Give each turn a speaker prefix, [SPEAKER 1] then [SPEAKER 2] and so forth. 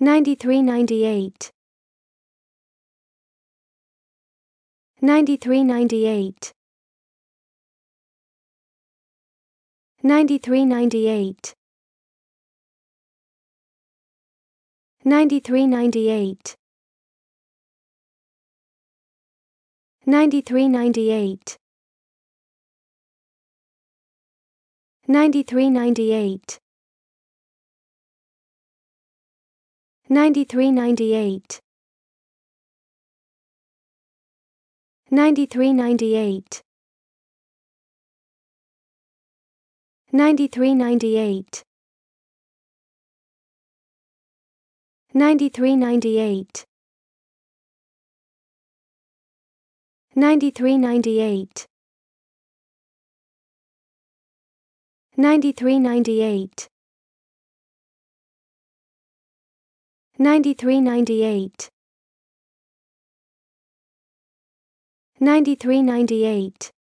[SPEAKER 1] 9398 9398 9398 9398 9398 9398 9398 9398 9398 9398 9398 9398 9398 9398